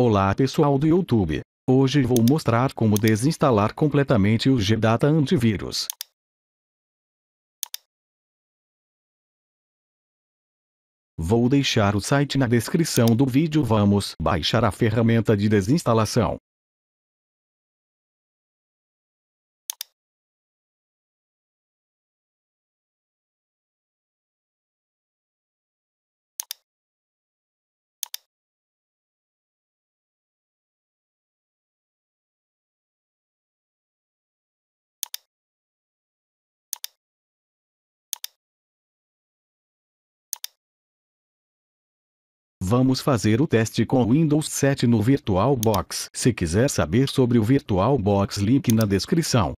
Olá pessoal do YouTube. Hoje vou mostrar como desinstalar completamente o Gdata antivírus. Vou deixar o site na descrição do vídeo vamos baixar a ferramenta de desinstalação. Vamos fazer o teste com o Windows 7 no VirtualBox. Se quiser saber sobre o VirtualBox link na descrição.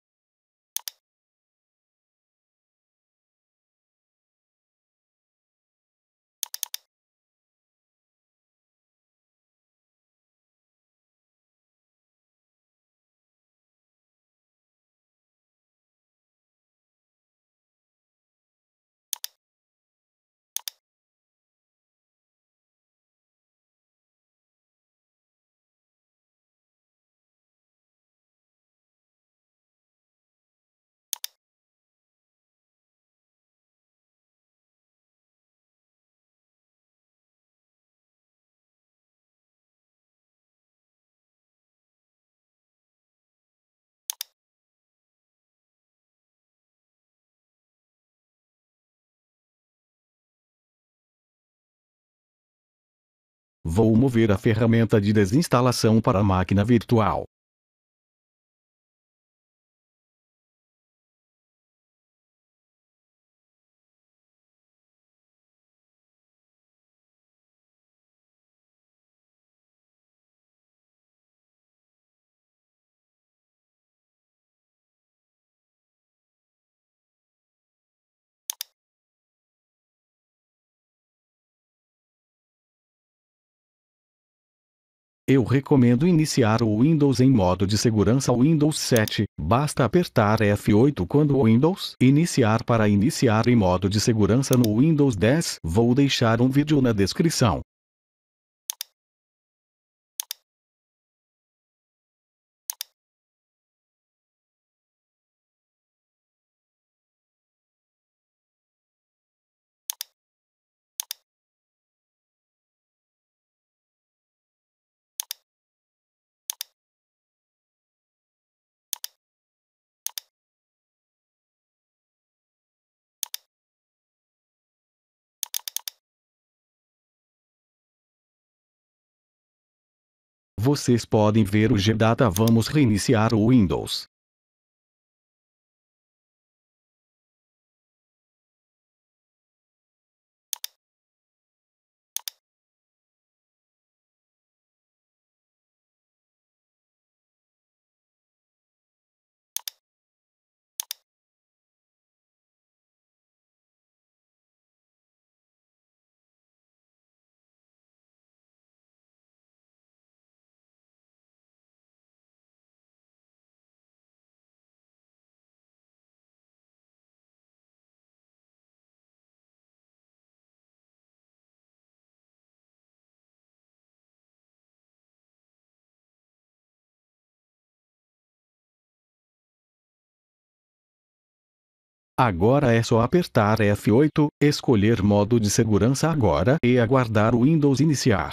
vou mover a ferramenta de desinstalação para a máquina virtual. Eu recomendo iniciar o Windows em modo de segurança Windows 7, basta apertar F8 quando o Windows iniciar para iniciar em modo de segurança no Windows 10. Vou deixar um vídeo na descrição. Vocês podem ver o G-Data vamos reiniciar o Windows. Agora é só apertar F8, escolher modo de segurança agora e aguardar o Windows iniciar.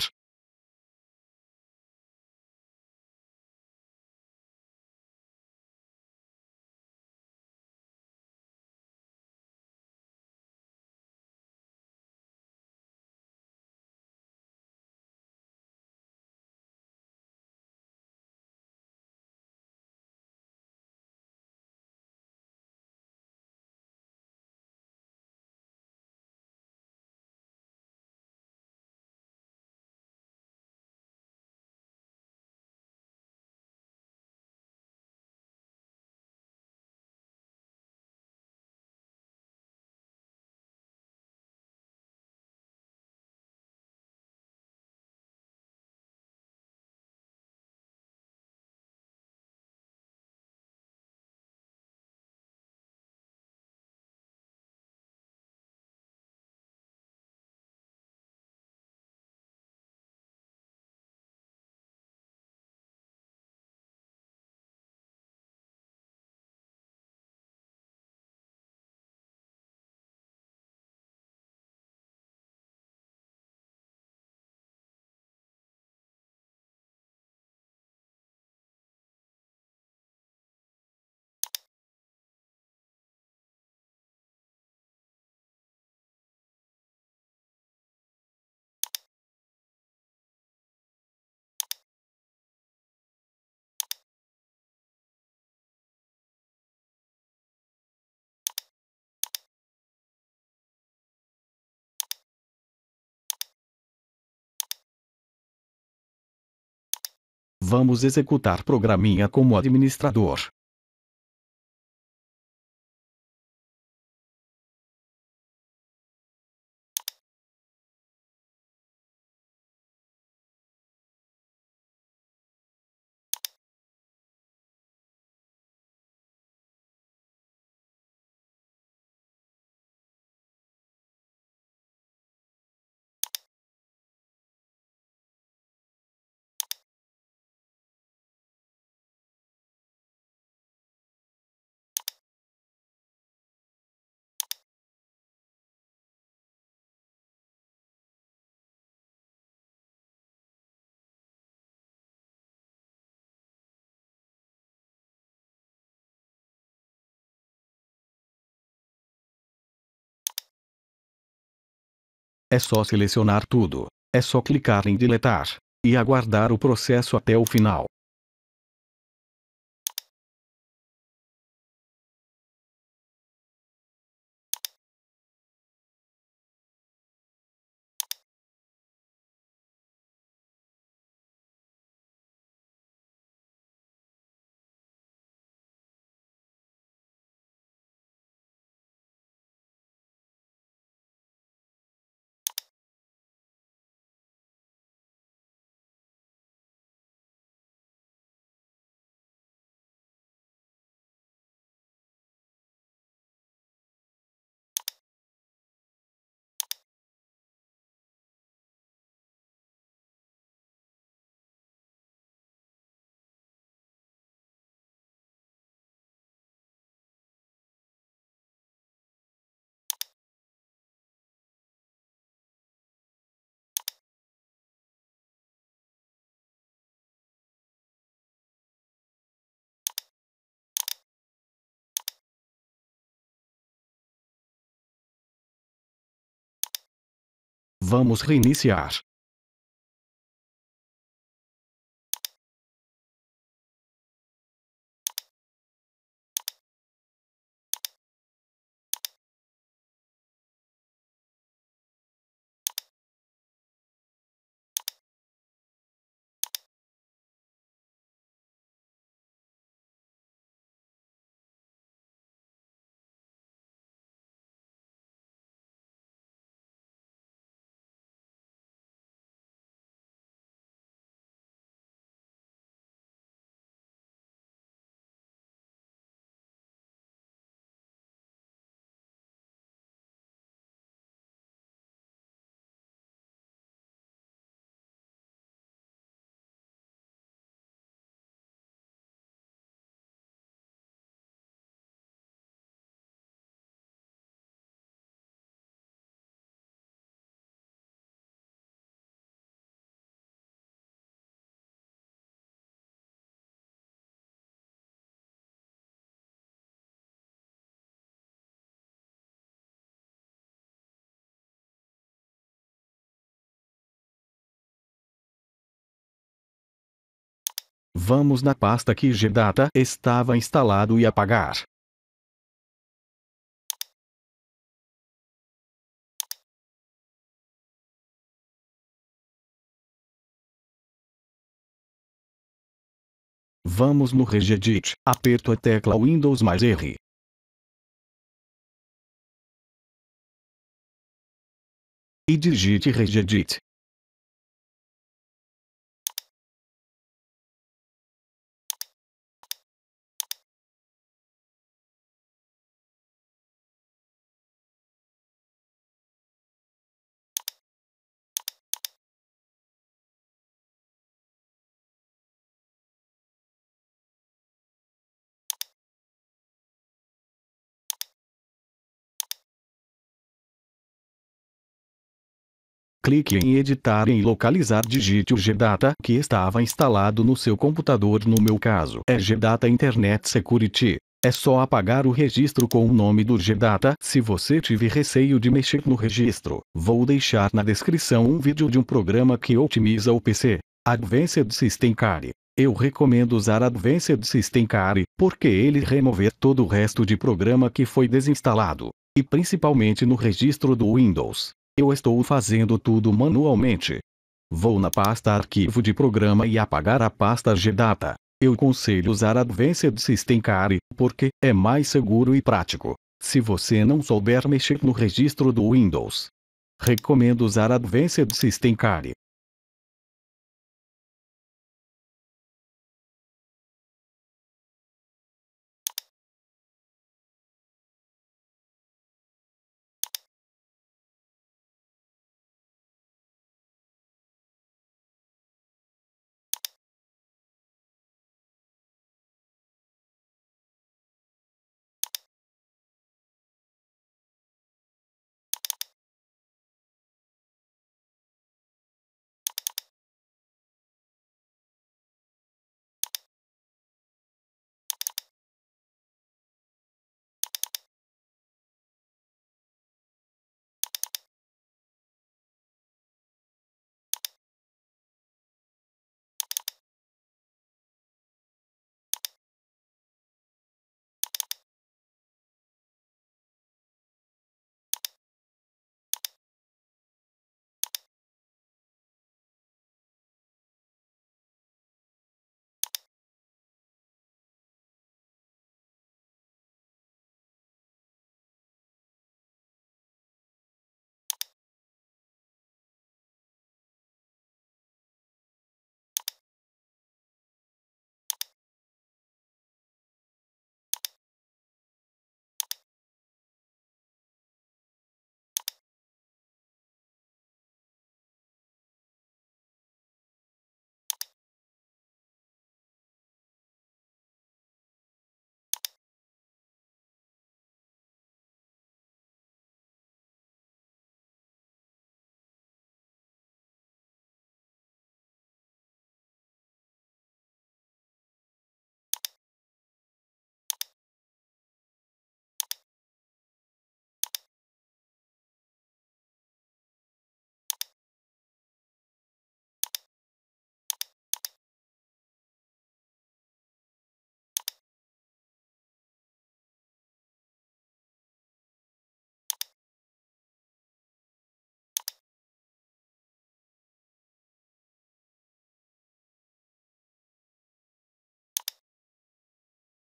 Vamos executar programinha como administrador. É só selecionar tudo. É só clicar em deletar. E aguardar o processo até o final. Vamos reiniciar. Vamos na pasta que Gdata estava instalado e apagar. Vamos no Regedit, aperto a tecla Windows mais R. E digite Regedit. clique em editar e em localizar digite o GData que estava instalado no seu computador no meu caso é GData Internet Security. É só apagar o registro com o nome do GData. Se você tiver receio de mexer no registro, vou deixar na descrição um vídeo de um programa que otimiza o PC. Advanced System Care. Eu recomendo usar Advanced System Care, porque ele remover todo o resto de programa que foi desinstalado. E principalmente no registro do Windows. Eu estou fazendo tudo manualmente. Vou na pasta Arquivo de Programa e apagar a pasta Gdata. Eu conselho usar Advanced System Care, porque é mais seguro e prático. Se você não souber mexer no registro do Windows, recomendo usar Advanced System Care.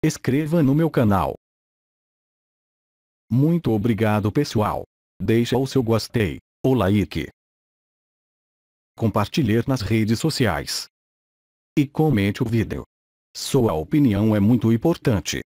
Escreva no meu canal. Muito obrigado pessoal. Deixa o seu gostei, o like. Compartilhar nas redes sociais. E comente o vídeo. Sua opinião é muito importante.